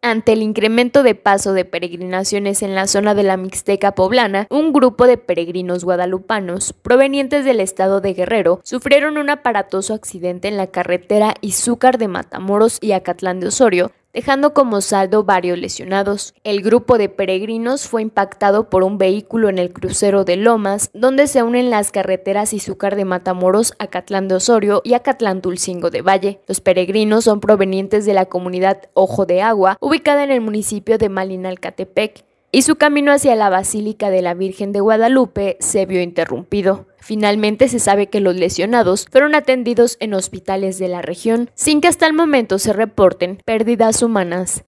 Ante el incremento de paso de peregrinaciones en la zona de la Mixteca poblana, un grupo de peregrinos guadalupanos provenientes del estado de Guerrero sufrieron un aparatoso accidente en la carretera Izúcar de Matamoros y Acatlán de Osorio, dejando como saldo varios lesionados. El grupo de peregrinos fue impactado por un vehículo en el crucero de Lomas, donde se unen las carreteras Izúcar de Matamoros, a Catlán de Osorio y a Catlán Dulcingo de Valle. Los peregrinos son provenientes de la comunidad Ojo de Agua, ubicada en el municipio de Malinalcatepec, y su camino hacia la Basílica de la Virgen de Guadalupe se vio interrumpido. Finalmente se sabe que los lesionados fueron atendidos en hospitales de la región, sin que hasta el momento se reporten pérdidas humanas.